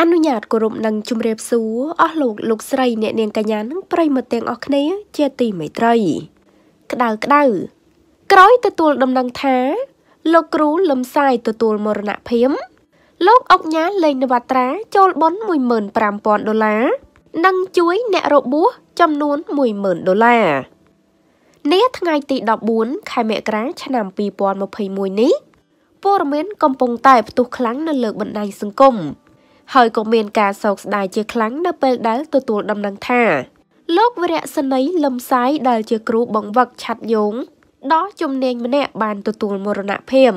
អនុញ្ញាតគោរពនិងជម្រាបសួរអស់លោកលោកស្រីអ្នកនាងកញ្ញានិងប្រិយមិត្តទាំងអស់គ្នាជាទីមេត្រីក្តៅក្តៅក្រោយទទួលដំណឹងថា លោកគ្រូលំសាយទទួលមរណភាពលោកអុកញ៉ាលេងនវត្រា ចូលបុណ្យ15000ដុល្លារនិងជួយអ្នករបួសចំនួន10000ដុល្លារនាថ្ងៃទី14ខែមករា ឆ្នាំ2021នេះព័ត៌មានកំពុងតែផ្ទុះខ្លាំងនៅលើបណ្ដាញសង្គមហើយក៏មានការសោកស្ដាយជាខ្លាំងនៅពេលដែលទទួលដំណឹងថា លោកវរៈសនីលឹមសាយដែល ជាគ្រូបង្វឹកឆាត់យងដោះជំនាញម្នាក់បានទទួលមរណភាព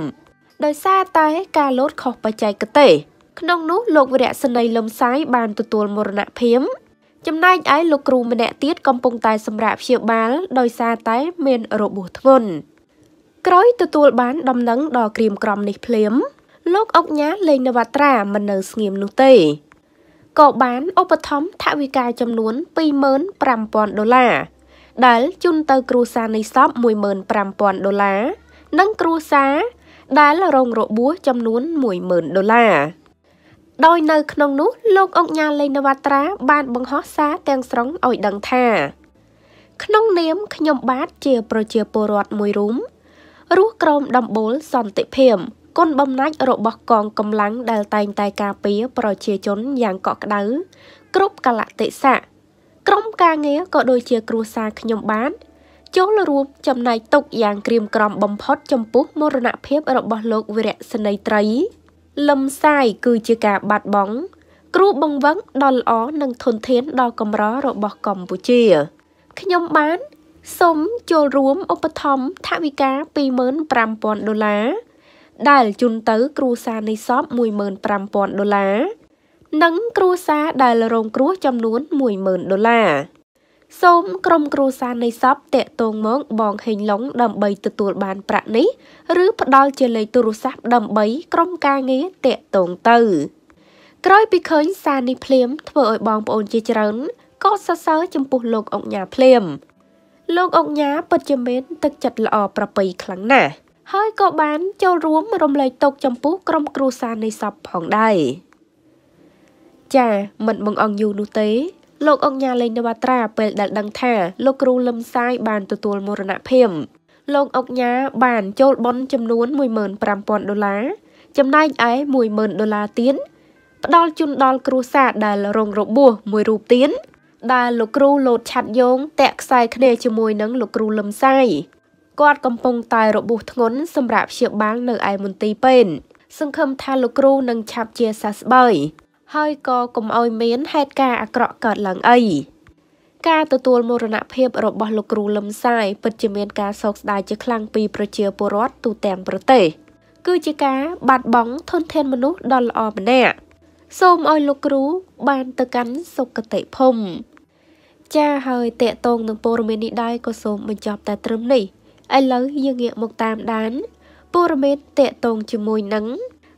ដោយសារតែការលោតខុសបច្ចេកទេសក្នុងនោះលោកវរៈសនីលឹមសាយបានទទួលមរណភាពចំណែកឯលោកគ្រូម្នាក់ទៀតកំពុងតែសម្រាកព្យាបាលដោយសារតែមានរបួសធ្ងន់ក្រោយទទួលបានដំណឹងដល់ក្រៀមក្រំនេះភ្លាមលោកអុកញ៉ាលេងនវត្រាមិននៅស្ងៀមនោះទេក៏បានឧបត្ថម្ភថវិកាចំនួន25,000ដុល្លារដែលជូនទៅ គ្រួសារនៃសព15,000ដុល្លារនិងគ្រួសារដែលរងរបួសចំនួន10,000ដុល្លារដោយនៅក្នុងនោះលោកអង្គញាលេងនវត្រា បានបង្ហោះសារទាំងស្រុងឲ្យដឹងថា ក្នុងនាមខ្ញុំបាទជាប្រជាពលរដ្ឋមួយរូមរស់ក្រោមដំបូលសន្តិភាពគុណបំណាច់របស់កងកម្លាំងដែលតែងតែការពារប្រជាជនយ៉ាងកក់ក្ដៅគ្រប់កលៈទេសៈក្រុមការងារក៏ដូចជាគ្រួសារខ្ញុំបានចូលរួមចំណែកទុកយ៉ាងក្រៀមក្រំបំផុតចំពោះមរណភាពរបស់លោកវីរៈសេនីត្រីលំសាយគឺជាការបាត់បង់ គ្រូបង្វឹងដ៏ល្អនិងធនធានដ៏កម្ររបស់កម្ពុជា ខ្ញុំបានសូមចូលរួមឧបត្ថម្ភថវិកា25,000ដុល្លារដែលជូនទៅគ្រួសារនៃសព15,000ដុល្លារនិងគ្រួសារដែលរងគ្រោះចំនួន10,000ដុល្លារសូមក្រុមគ្រួសារនៃសពតាក់ទងមកបងហេងឡុងដើម្បីទទួលបានប្រាក់នេះ ឬផ្ដល់ជាលេខទូរស័ព្ទដើម្បីក្រុមការងារតាក់ទងទៅក្រោយពីឃើញសារនេះភ្លាមធ្វើឲ្យបងប្អូនជាច្រើនក៏សរសើរចំពោះលោកអង្គញាភ្លាមលោកអង្គញាពិតជាមានទឹកចិត្តល្អប្រពៃខ្លាំងណាស់ហើយក៏បានចូលរួមរំលែកទុកចំពោះក្រុមគ្រួសារនៃសពផងដែរចាមិនបងអង្គយូនោះទេលោកអង្គញាលេងនវត្រាពេលដែលដឹងថាលោកគ្រូលឹមសាយបានទទួលមរណភាព លោកអង្គញា បាន ចូលបន់ចំនួន15000ដុល្លារចំណែកឯ10000ដុល្លារទៀតផ្ដល់ជូនដល់គ្រួសារដែលរងរបួសមួយរូបទៀតដែលលោកគ្រូលោតឆាត់យងតាក់ខ្សែគ្នាជាមួយនឹងលោកគ្រូលឹមសាយគាត់កំពុងតែរបួសធ្ងន់សម្រាប់ព្យាបាលនៅឯមន្ទីរពេទ្យសង្ឃឹមថាលោកគ្រូនឹងឆាប់ជាសះស្បើយហើយក៏កុំឲ្យមានហេតុការណ៍អាក្រក់កើតឡើងអីការទទួលមរណភាពរបស់លោកគ្រូលឹមសាយពិតជាមាន ការសោកស្ដាយជាខ្លាំងពីប្រជាពលរដ្ឋទូទាំងប្រទេស គឺជាការបាត់បង់ធនធានមនុស្សដ៏ល្អម្នាក់សូមឲ្យលោកគ្រូ បានទៅកាន់សុគតិភូមិចាហើយតេតងនឹងព័ត៌មាននេះដែរក៏សូមបញ្ចប់តែត្រឹមនេះឥឡូវយើងងាកមកតាមដានព័ត៌មានតកតងជាមួយនឹង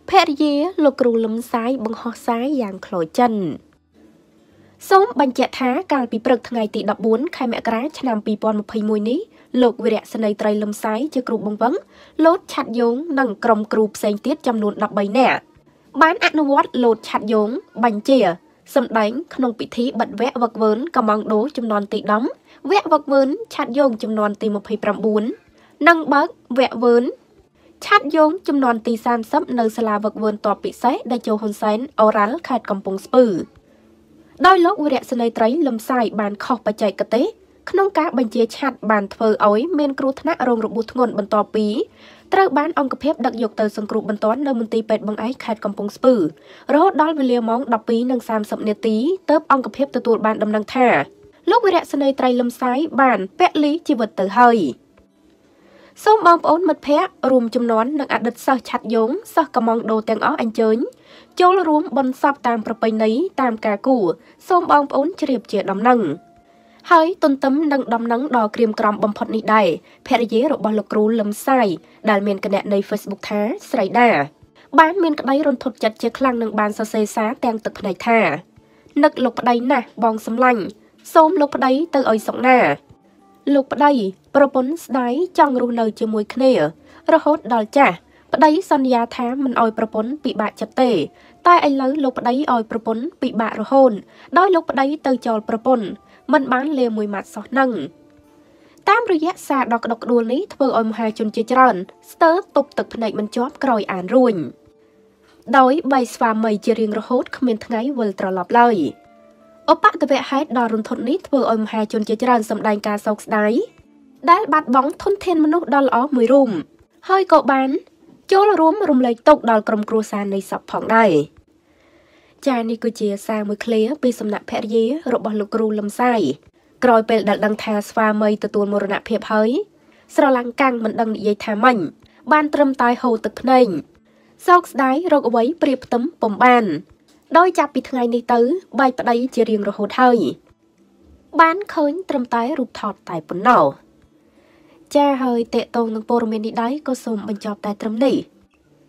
ភរិយា លោកគ្រូលឹមសាយបង្ហោះសារយ៉ាងខ្លោចចិនសូមបញ្ជាក់ថាកាលពីព្រឹកថ្ងៃទី14ខែមករា ឆ្នាំ2021នេះលោកវិរៈសនីត្រីលឹមសាយជាគ្រូបង្វឹងលោតឆាត់យងនិងក្រុមគ្រូផ្សេងទៀតចំនួន13នាក់បានអនុវត្តលោតឆាត់យង បញ្ជាសម្ដែងក្នុងពិធីបិទវគ្គវឹកវើនកំងដូចំនួនទី10វគ្គវឹកវើនឆាត់យោងចំនួនទី29និងបើកវគ្គវើនឆាត់យោងចំនួនទី30នៅសាលាវឹកវើនតបពិសេសដែលចូលហ៊ុនសែនអូរ៉ាល់ខេត្តកំពង់ស្ពឺដោយលោកវរៈសេនីត្រីលំសាយបានខុសបច្ចេកទេសក្នុងការបញ្ជាឆាត់បានធ្វើឲ្យមាន គ្រោះថ្នាក់រងរបួសធ្ងន់បន្ទាប់ពីត្រូវបានអង្គភាពដឹកយកទៅសង្គ្រោះបន្ទាន់នៅមន្ទីរពេទ្យបង្អែកខេត្តកំពង់ស្ពឺរហូតដល់វេលាម៉ោង12:30នាទីទើបអង្គភាពទទួល បានដំណឹង ថា លោកវរៈសេនីត្រីលំសាយបានពលីជីវិតទៅហើយសូមបងប្អូនមិត្តភ័ក្តិរួមចំនួននិងអតីតសិស្សឆាត់យងសិស្សកំងដូទាំងអស់អញ្ជើញ ចូលរួម បនសពតាមប្រពៃណីតាមការគូសូមបងប្អូនជ្រាបជាដំណឹង។ហើយទន្ទឹមនឹងដំណឹងដ៏ក្រៀមក្រំបំផុតនេះដែរភរិយារបស់លោកគ្រូលឹមសៃដែលមានគណនី Facebook ថាស្រីដាបានមានក្តីរន្ធត់ចិត្តជាខ្លាំងនឹងបានសរសេរសារទាំងទឹកភ្នែកថានឹកលោកប្តីណាស់បងសំឡាញ់សូមលោកប្តីទៅឲ្យសុកណាលោកប្តីប្រពន្ធស្ដាយចង់រស់នៅជាមួយគ្នា រហូតដល់ចាស់ប្តីសន្យាថាមិនឲ្យប្រពន្ធពិបាកចិត្តទេ តែឥឡូវលោកប្តីឲ្យប្រពន្ធពិបាករហូតដោយលោកប្តីទៅចោលប្រពន្ធមិនបានលាមួយម៉ាត់សោះនឹងតាមរយៈសារដ៏ក្តុកក្តួលនេះធ្វើឲ្យមហាជនជាច្រើនស្ទើរទប់ទឹកភ្នែកមិនជាប់ក្រោយអានរួញដោយបីស្វាមីជារៀងរហូតគ្មានថ្ងៃវិលត្រឡប់ឡើយអបតវៈហេតុដ៏រន្ធត់នេះធ្វើឲ្យមហាជនជាច្រើនសម្ដែងការសោកស្ដាយដែលបាត់បង់ធនធានមនុស្សដ៏ល្អមួយរូបហើយក៏បាន ចូលរួមរំលែកទុក្ខដល់ក្រុមគ្រួសារនៃសពផងដែរ។ចានេះគឺជាសារមួយឃ្លាពីសំណាក់ភរិយារបស់លោកគ្រូលឹមសាយក្រោយពេលដែលដឹងថាស្វាមីទទួលមរណភាពហើយ ស្រឡាំងកាំងមិនដឹងនិយាយថាម៉េចបានត្រឹមតែហូរទឹកភ្នែកសោកស្ដាយរោគអ្វីព្រៀបផ្ទឹមពំបាន ដោយចាប់ពីថ្ងៃនេះទៅបាយប្តីជារៀងរហូតហើយបានឃើញត្រឹមតែរូបថតតែប៉ុណ្ណោះចាហើយតេតងនឹងព័ត៌មាននេះដែរក៏សូមបញ្ចប់តែត្រឹមនេះ